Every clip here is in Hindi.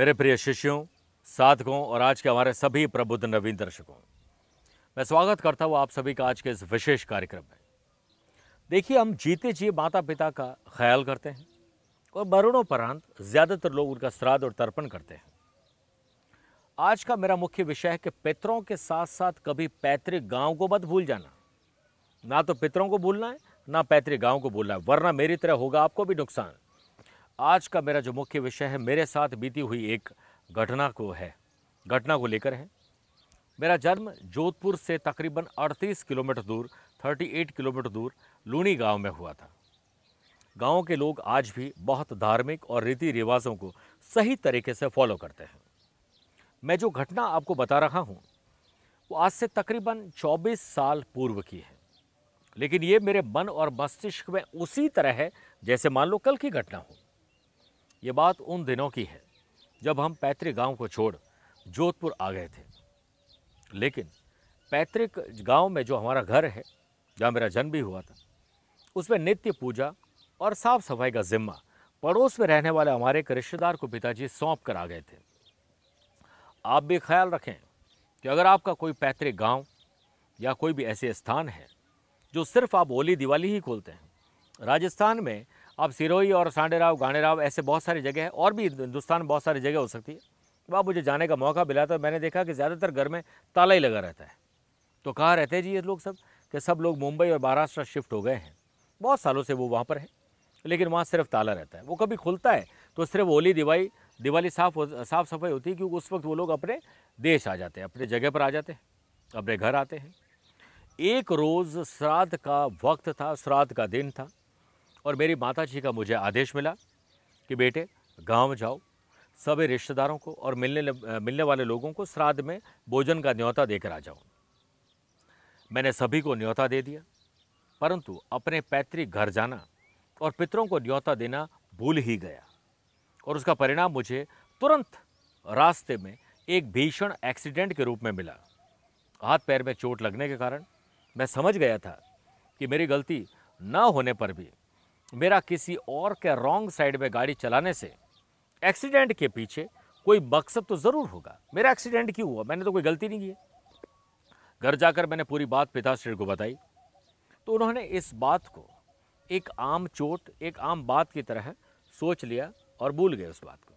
मेरे प्रिय शिष्यों साधकों और आज के हमारे सभी प्रबुद्ध नवीन दर्शकों मैं स्वागत करता हूँ आप सभी का आज के इस विशेष कार्यक्रम में देखिए हम जीते जी माता पिता का ख्याल करते हैं और मरणोपरांत ज़्यादातर लोग उनका श्राद्ध और तर्पण करते हैं आज का मेरा मुख्य विषय है कि पितरों के साथ साथ कभी पैतृक गांव को मत भूल जाना ना तो पितरों को भूलना है ना पैतृक गांव को भूलना है वरना मेरी तरह होगा आपको भी नुकसान आज का मेरा जो मुख्य विषय है मेरे साथ बीती हुई एक घटना को है घटना को लेकर है मेरा जन्म जोधपुर से तकरीबन 38 किलोमीटर दूर 38 किलोमीटर दूर लूनी गांव में हुआ था गांव के लोग आज भी बहुत धार्मिक और रीति रिवाजों को सही तरीके से फॉलो करते हैं मैं जो घटना आपको बता रहा हूँ वो आज से तकरीबन 24 साल पूर्व की है लेकिन ये मेरे मन और मस्तिष्क में उसी तरह है जैसे मान लो कल की घटना हो ये बात उन दिनों की है जब हम पैतृक गांव को छोड़ जोधपुर आ गए थे लेकिन पैतृक गांव में जो हमारा घर है जहाँ मेरा जन्म भी हुआ था उसमें नित्य पूजा और साफ सफाई का जिम्मा पड़ोस में रहने वाले हमारे एक रिश्तेदार को पिताजी सौंप कर आ गए थे आप भी ख्याल रखें कि अगर आपका कोई पैतृक गांव या कोई भी ऐसे स्थान है जो सिर्फ आप होली दिवाली ही खोलते हैं राजस्थान में अब सिरोही और सांडेराव गांडेराव ऐसे बहुत सारी जगह है और भी हिंदुस्तान बहुत सारी जगह हो सकती है तो आप मुझे जाने का मौका मिला तो मैंने देखा कि ज़्यादातर घर में ताला ही लगा रहता है तो कहाँ रहते हैं जी ये लोग सब कि सब लोग मुंबई और महाराष्ट्र शिफ्ट हो गए हैं बहुत सालों से वो वहाँ पर हैं लेकिन वहाँ सिर्फ ताला रहता है वो कभी खुलता है तो सिर्फ होली दिवाली दिवाली साफ साफ सफाई होती है क्योंकि उस वक्त वो लोग अपने देश आ जाते हैं अपने जगह पर आ जाते हैं अपने घर आते हैं एक रोज़ श्राद्ध का वक्त था श्राद्ध का दिन था और मेरी माता जी का मुझे आदेश मिला कि बेटे गांव जाओ सभी रिश्तेदारों को और मिलने मिलने वाले लोगों को श्राद्ध में भोजन का न्योता देकर आ जाओ मैंने सभी को न्योता दे दिया परंतु अपने पैतृक घर जाना और पितरों को न्योता देना भूल ही गया और उसका परिणाम मुझे तुरंत रास्ते में एक भीषण एक्सीडेंट के रूप में मिला हाथ पैर में चोट लगने के कारण मैं समझ गया था कि मेरी गलती ना होने पर भी मेरा किसी और के रॉन्ग साइड में गाड़ी चलाने से एक्सीडेंट के पीछे कोई मकसद तो ज़रूर होगा मेरा एक्सीडेंट क्यों हुआ मैंने तो कोई गलती नहीं की घर जाकर मैंने पूरी बात पिताश्री को बताई तो उन्होंने इस बात को एक आम चोट एक आम बात की तरह सोच लिया और भूल गए उस बात को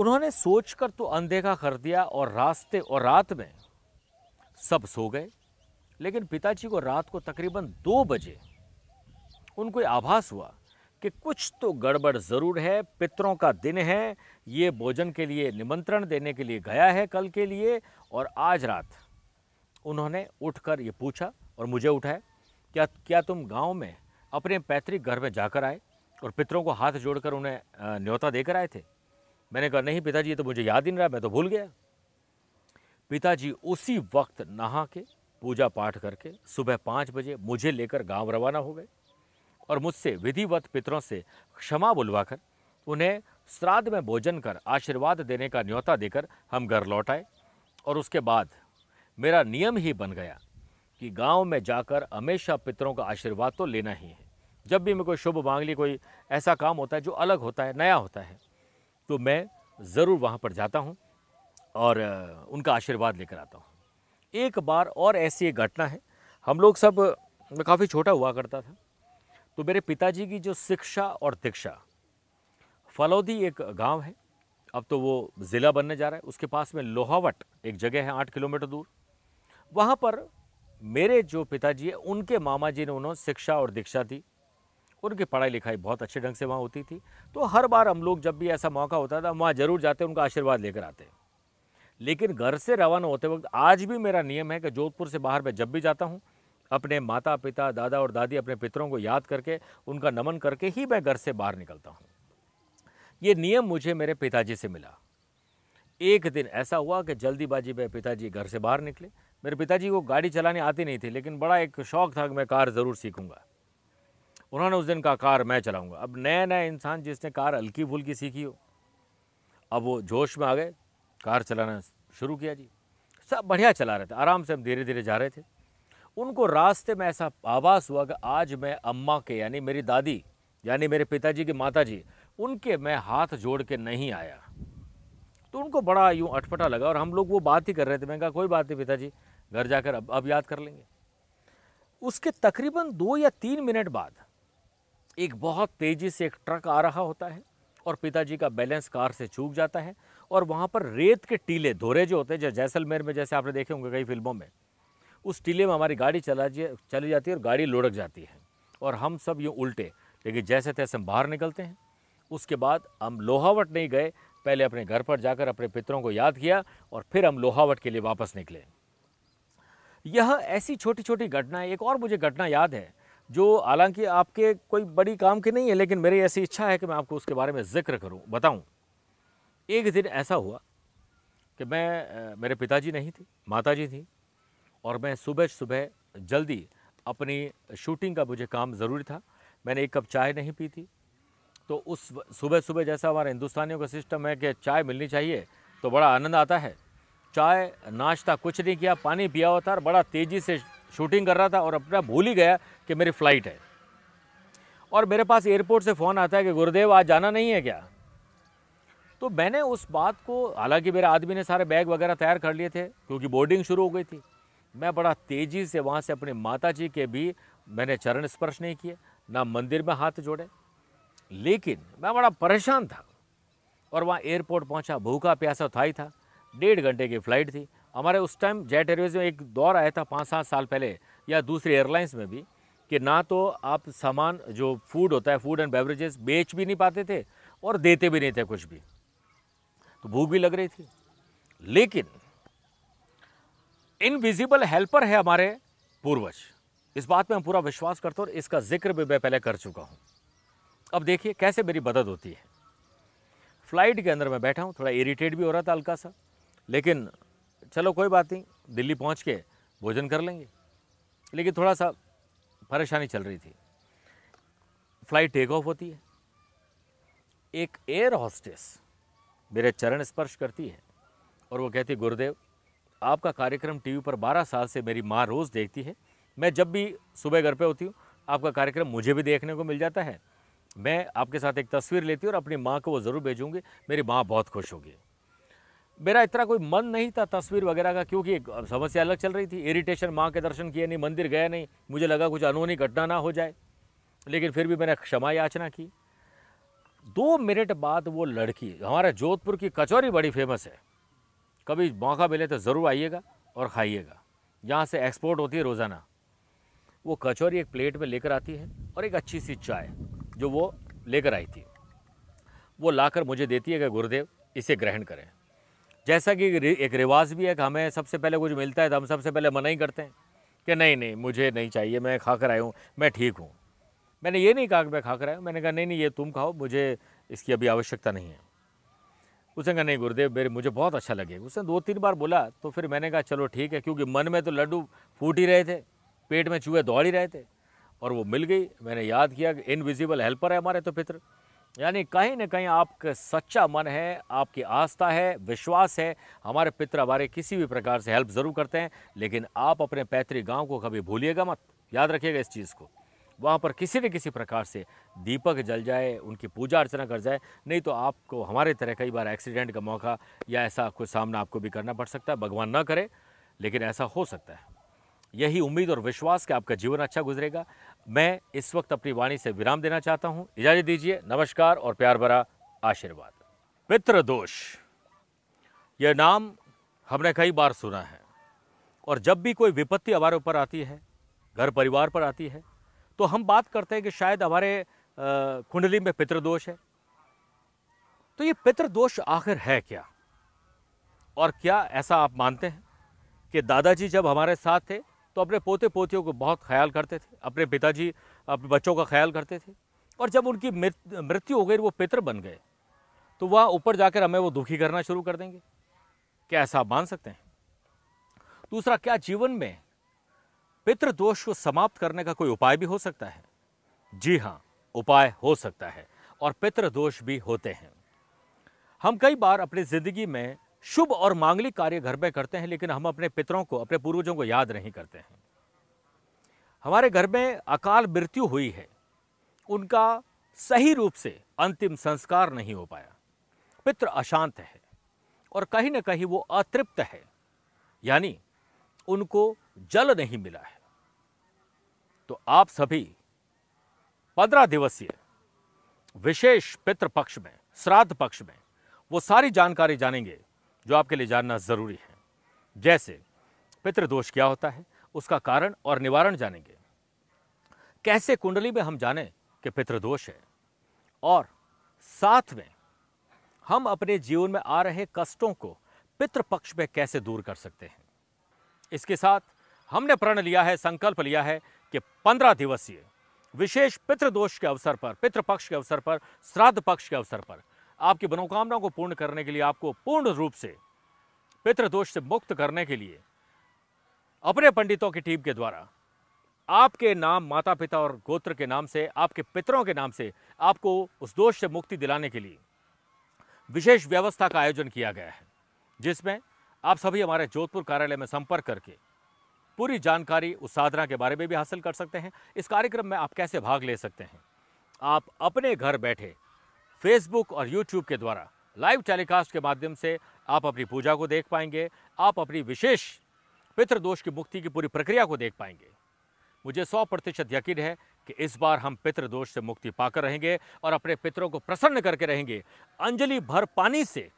उन्होंने सोचकर तो अनदेखा कर दिया और रास्ते और रात में सब सो गए लेकिन पिताजी को रात को तकरीबन दो बजे उनको आभास हुआ कि कुछ तो गड़बड़ ज़रूर है पितरों का दिन है ये भोजन के लिए निमंत्रण देने के लिए गया है कल के लिए और आज रात उन्होंने उठकर ये पूछा और मुझे उठाया क्या क्या तुम गांव में अपने पैतृक घर में जाकर आए और पितरों को हाथ जोड़कर उन्हें न्योता देकर आए थे मैंने कहा नहीं पिताजी ये तो मुझे याद ही नहीं रहा मैं तो भूल गया पिताजी उसी वक्त नहा के पूजा पाठ करके सुबह पाँच बजे मुझे लेकर गांव रवाना हो गए और मुझसे विधिवत पितरों से क्षमा बुलवाकर उन्हें श्राद्ध में भोजन कर आशीर्वाद देने का न्योता देकर हम घर लौट आए और उसके बाद मेरा नियम ही बन गया कि गांव में जाकर हमेशा पितरों का आशीर्वाद तो लेना ही है जब भी मैं कोई शुभ मांग ली कोई ऐसा काम होता है जो अलग होता है नया होता है तो मैं ज़रूर वहाँ पर जाता हूँ और उनका आशीर्वाद लेकर आता हूँ एक बार और ऐसी एक घटना है हम लोग सब मैं काफ़ी छोटा हुआ करता था तो मेरे पिताजी की जो शिक्षा और दीक्षा फलौदी एक गांव है अब तो वो ज़िला बनने जा रहा है उसके पास में लोहावट एक जगह है आठ किलोमीटर दूर वहाँ पर मेरे जो पिताजी है उनके मामा जी ने उन्होंने शिक्षा और दीक्षा दी उनकी पढ़ाई लिखाई बहुत अच्छे ढंग से वहाँ होती थी तो हर बार हम लोग जब भी ऐसा मौका होता था वहाँ ज़रूर जाते उनका आशीर्वाद लेकर आते लेकिन घर से रवाना होते वक्त आज भी मेरा नियम है कि जोधपुर से बाहर मैं जब भी जाता हूँ अपने माता पिता दादा और दादी अपने पितरों को याद करके उनका नमन करके ही मैं घर से बाहर निकलता हूँ ये नियम मुझे मेरे पिताजी से मिला एक दिन ऐसा हुआ कि जल्दीबाजी में पिताजी घर से बाहर निकले मेरे पिताजी को गाड़ी चलाने आती नहीं थी लेकिन बड़ा एक शौक़ था कि मैं कार ज़रूर सीखूँगा उन्होंने उस दिन का कार मैं चलाऊँगा अब नया नया इंसान जिसने कार हल्की फुल्की सीखी हो अब वो जोश में आ गए कार चलाना शुरू किया जी सब बढ़िया चला रहे थे आराम से हम धीरे धीरे जा रहे थे उनको रास्ते में ऐसा आभास हुआ कि आज मैं अम्मा के यानी मेरी दादी यानी मेरे पिताजी के माता जी उनके मैं हाथ जोड़ के नहीं आया तो उनको बड़ा यूँ अटपटा लगा और हम लोग वो बात ही कर रहे थे मैंने कहा कोई बात नहीं पिताजी घर जाकर अब अब याद कर लेंगे उसके तकरीबन दो या तीन मिनट बाद एक बहुत तेज़ी से एक ट्रक आ रहा होता है और पिताजी का बैलेंस कार से चूक जाता है और वहाँ पर रेत के टीले धोरे जो होते हैं जैसलमेर में जैसे आपने देखे होंगे कई फिल्मों में उस टीले में हमारी गाड़ी चला चली जाती है और गाड़ी लुढ़क जाती है और हम सब ये उल्टे लेकिन जैसे तैसे हम बाहर निकलते हैं उसके बाद हम लोहावट नहीं गए पहले अपने घर पर जाकर अपने पितरों को याद किया और फिर हम लोहावट के लिए वापस निकले यह ऐसी छोटी छोटी घटना एक और मुझे घटना याद है जो हालांकि आपके कोई बड़ी काम की नहीं है लेकिन मेरी ऐसी इच्छा है कि मैं आपको उसके बारे में जिक्र करूं बताऊं एक दिन ऐसा हुआ कि मैं मेरे पिताजी नहीं थे माताजी थी और मैं सुबह सुबह जल्दी अपनी शूटिंग का मुझे काम ज़रूरी था मैंने एक कप चाय नहीं पी थी तो उस सुबह सुबह जैसा हमारा हिंदुस्तानियों का सिस्टम है कि चाय मिलनी चाहिए तो बड़ा आनंद आता है चाय नाश्ता कुछ नहीं किया पानी पिया हुआ था और बड़ा तेज़ी से शूटिंग कर रहा था और अपना भूल ही गया कि मेरी फ़्लाइट है और मेरे पास एयरपोर्ट से फ़ोन आता है कि गुरुदेव आज जाना नहीं है क्या तो मैंने उस बात को हालांकि मेरे आदमी ने सारे बैग वगैरह तैयार कर लिए थे क्योंकि बोर्डिंग शुरू हो गई थी मैं बड़ा तेज़ी से वहाँ से अपने माता जी के भी मैंने चरण स्पर्श नहीं किए ना मंदिर में हाथ जोड़े लेकिन मैं बड़ा परेशान था और वहाँ एयरपोर्ट पहुँचा भूखा प्यासा था ही था डेढ़ घंटे की फ़्लाइट थी हमारे उस टाइम जेट एयरवेज में एक दौर आया था पाँच सात साल पहले या दूसरी एयरलाइंस में भी कि ना तो आप सामान जो फूड होता है फूड एंड बेवरेजेस बेच भी नहीं पाते थे और देते भी नहीं थे कुछ भी तो भूख भी लग रही थी लेकिन इनविजिबल हेल्पर है हमारे पूर्वज इस बात में हम पूरा विश्वास करते और इसका जिक्र भी मैं पहले कर चुका हूँ अब देखिए कैसे मेरी मदद होती है फ्लाइट के अंदर मैं बैठा हूँ थोड़ा इरीटेट भी हो रहा था हल्का सा लेकिन चलो कोई बात नहीं दिल्ली पहुँच के भोजन कर लेंगे लेकिन थोड़ा सा परेशानी चल रही थी फ्लाइट टेक ऑफ होती है एक एयर हॉस्टेस मेरे चरण स्पर्श करती है और वो कहती गुरुदेव आपका कार्यक्रम टीवी पर 12 साल से मेरी माँ रोज़ देखती है मैं जब भी सुबह घर पे होती हूँ आपका कार्यक्रम मुझे भी देखने को मिल जाता है मैं आपके साथ एक तस्वीर लेती हूँ और अपनी माँ को वो ज़रूर भेजूँगी मेरी माँ बहुत खुश होगी मेरा इतना कोई मन नहीं था तस्वीर वगैरह का क्योंकि समस्या अलग चल रही थी इरिटेशन माँ के दर्शन किए नहीं मंदिर गया नहीं मुझे लगा कुछ अनहोनी घटना ना हो जाए लेकिन फिर भी मैंने क्षमा याचना की दो मिनट बाद वो लड़की हमारे जोधपुर की कचौरी बड़ी फेमस है कभी मौका मिले तो ज़रूर आइएगा और खाइएगा यहाँ से एक्सपोर्ट होती है रोज़ाना वो कचौरी एक प्लेट में लेकर आती है और एक अच्छी सी चाय जो वो लेकर आई थी वो लाकर मुझे देती है कि गुरुदेव इसे ग्रहण करें जैसा कि एक रिवाज भी है कि हमें सबसे पहले कुछ मिलता है तो हम सबसे पहले मना ही करते हैं कि नहीं नहीं मुझे नहीं चाहिए मैं खा कर आया हूँ मैं ठीक हूँ मैंने ये नहीं कहा कि मैं खा कर आया हूँ मैंने कहा नहीं नहीं ये तुम खाओ मुझे इसकी अभी आवश्यकता नहीं है उसने कहा नहीं गुरुदेव मेरे मुझे बहुत अच्छा लगे उसने दो तीन बार बोला तो फिर मैंने कहा चलो ठीक है क्योंकि मन में तो लड्डू फूट ही रहे थे पेट में चूहे दौड़ ही रहे थे और वो मिल गई मैंने याद किया कि इनविजिबल हेल्पर है हमारे तो पितर यानी कहीं ना कहीं आपका सच्चा मन है आपकी आस्था है विश्वास है हमारे पितर हमारे किसी भी प्रकार से हेल्प ज़रूर करते हैं लेकिन आप अपने पैतृक गांव को कभी भूलिएगा मत याद रखिएगा इस चीज़ को वहाँ पर किसी न किसी प्रकार से दीपक जल जाए उनकी पूजा अर्चना कर जाए नहीं तो आपको हमारे तरह कई बार एक्सीडेंट का मौका या ऐसा कुछ सामना आपको भी करना पड़ सकता है भगवान ना करे लेकिन ऐसा हो सकता है यही उम्मीद और विश्वास कि आपका जीवन अच्छा गुजरेगा मैं इस वक्त अपनी वाणी से विराम देना चाहता हूँ इजाज़त दीजिए नमस्कार और प्यार भरा आशीर्वाद पितृदोष दोष यह नाम हमने कई बार सुना है और जब भी कोई विपत्ति हमारे ऊपर आती है घर परिवार पर आती है तो हम बात करते हैं कि शायद हमारे कुंडली में पितृदोष है तो ये पितृदोष आखिर है क्या और क्या ऐसा आप मानते हैं कि दादाजी जब हमारे साथ थे तो अपने पोते पोतियों को बहुत ख्याल करते थे अपने पिताजी अपने बच्चों का ख्याल करते थे और जब उनकी मृत्यु हो गई वो पितर बन गए तो वह ऊपर जाकर हमें वो दुखी करना शुरू कर देंगे क्या ऐसा आप मान सकते हैं दूसरा क्या जीवन में पितृदोष दोष को समाप्त करने का कोई उपाय भी हो सकता है जी हाँ उपाय हो सकता है और पितृदोष भी होते हैं हम कई बार अपनी ज़िंदगी में शुभ और मांगलिक कार्य घर में करते हैं लेकिन हम अपने पितरों को अपने पूर्वजों को याद नहीं करते हैं हमारे घर में अकाल मृत्यु हुई है उनका सही रूप से अंतिम संस्कार नहीं हो पाया पित्र अशांत है और कहीं ना कहीं वो अतृप्त है यानी उनको जल नहीं मिला है तो आप सभी पंद्रह दिवसीय विशेष पितृपक्ष पक्ष में श्राद्ध पक्ष में वो सारी जानकारी जानेंगे जो आपके लिए जानना ज़रूरी है जैसे पितृदोष क्या होता है उसका कारण और निवारण जानेंगे कैसे कुंडली में हम जाने कि पितृदोष है और साथ में हम अपने जीवन में आ रहे कष्टों को पितृपक्ष में कैसे दूर कर सकते हैं इसके साथ हमने प्रण लिया है संकल्प लिया है कि पंद्रह दिवसीय विशेष पितृदोष के अवसर पर पितृपक्ष के अवसर पर श्राद्ध पक्ष के अवसर पर आपकी मनोकामना को पूर्ण करने के लिए आपको पूर्ण रूप से पितृदोष से मुक्त करने के लिए अपने पंडितों की टीम के द्वारा आपके नाम माता पिता और गोत्र के नाम से आपके पितरों के नाम से आपको उस दोष से मुक्ति दिलाने के लिए विशेष व्यवस्था का आयोजन किया गया है जिसमें आप सभी हमारे जोधपुर कार्यालय में संपर्क करके पूरी जानकारी उस साधना के बारे में भी हासिल कर सकते हैं इस कार्यक्रम में आप कैसे भाग ले सकते हैं आप अपने घर बैठे फेसबुक और यूट्यूब के द्वारा लाइव टेलीकास्ट के माध्यम से आप अपनी पूजा को देख पाएंगे आप अपनी विशेष पितृदोष की मुक्ति की पूरी प्रक्रिया को देख पाएंगे मुझे सौ प्रतिशत यकीन है कि इस बार हम पितृदोष से मुक्ति पाकर रहेंगे और अपने पितरों को प्रसन्न करके रहेंगे अंजलि भर पानी से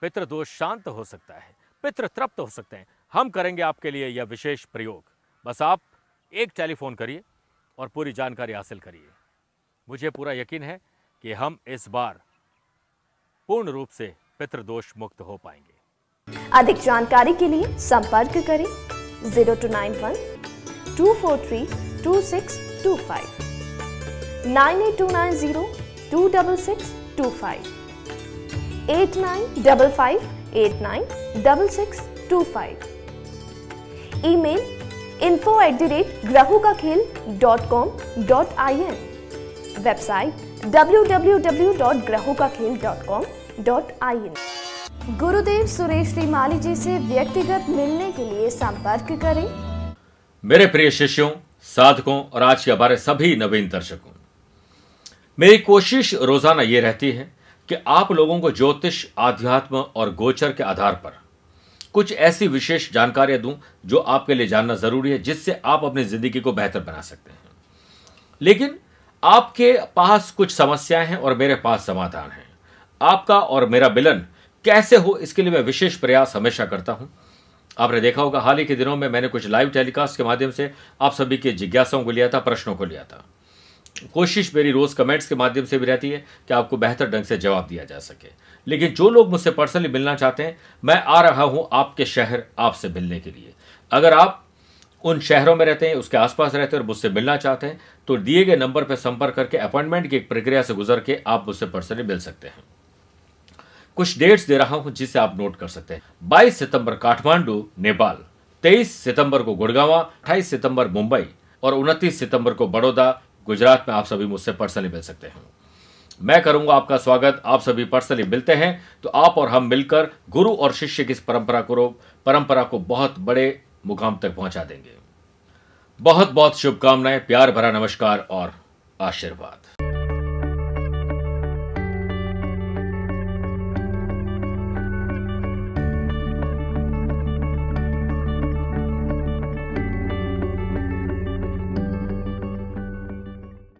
पितृदोष शांत हो सकता है पितृ तृप्त हो सकते हैं हम करेंगे आपके लिए यह विशेष प्रयोग बस आप एक टेलीफोन करिए और पूरी जानकारी हासिल करिए मुझे पूरा यकीन है कि हम इस बार पूर्ण रूप से पितृदोष मुक्त हो पाएंगे अधिक जानकारी के लिए संपर्क करें zero two nine one two four three two six two five nine eight two nine zero two double six two five eight nine double five eight nine double six two five email info at the rate ग्रहु का खेल dot com dot I N website W W W dot ग्रहु का खेल dot com dot I N Gurudev Suresh Shrimali जी से व्यक्तिगत मिलने के लिए संपर्क करें मेरे प्रिय शिष्यों साधकों और आज के हमारे सभी नवीन दर्शकों मेरी कोशिश रोजाना ये रहती है कि आप लोगों को ज्योतिष आध्यात्म और गोचर के आधार पर कुछ ऐसी विशेष जानकारियां दूं जो आपके लिए जानना जरूरी है जिससे आप अपनी जिंदगी को बेहतर बना सकते हैं लेकिन आपके पास कुछ समस्याएं हैं और मेरे पास समाधान है आपका और मेरा मिलन कैसे हो इसके लिए मैं विशेष प्रयास हमेशा करता हूं आपने देखा होगा हाल ही के दिनों में मैंने कुछ लाइव टेलीकास्ट के माध्यम से आप सभी के जिज्ञासाओं को लिया था प्रश्नों को लिया था कोशिश मेरी रोज़ कमेंट्स के माध्यम से भी रहती है कि आपको बेहतर ढंग से जवाब दिया जा सके लेकिन जो लोग मुझसे पर्सनली मिलना चाहते हैं मैं आ रहा हूं आपके शहर आपसे मिलने के लिए अगर आप उन शहरों में रहते हैं उसके आसपास रहते हैं और मुझसे मिलना चाहते हैं तो दिए गए नंबर पर संपर्क करके अपॉइंटमेंट की एक प्रक्रिया से गुजर के आप मुझसे पर्सनली मिल सकते हैं कुछ डेट्स दे रहा हूं जिसे आप नोट कर सकते हैं 22 सितंबर काठमांडू नेपाल 23 सितंबर को गुड़गावा अट्ठाईस सितंबर मुंबई और उनतीस सितंबर को बड़ौदा गुजरात में आप सभी मुझसे पर्सनली मिल सकते हैं मैं करूंगा आपका स्वागत आप सभी पर्सनली मिलते हैं तो आप और हम मिलकर गुरु और शिष्य की इस परंपरा को परंपरा को बहुत बड़े मुकाम तक पहुंचा देंगे बहुत बहुत शुभकामनाएं प्यार भरा नमस्कार और आशीर्वाद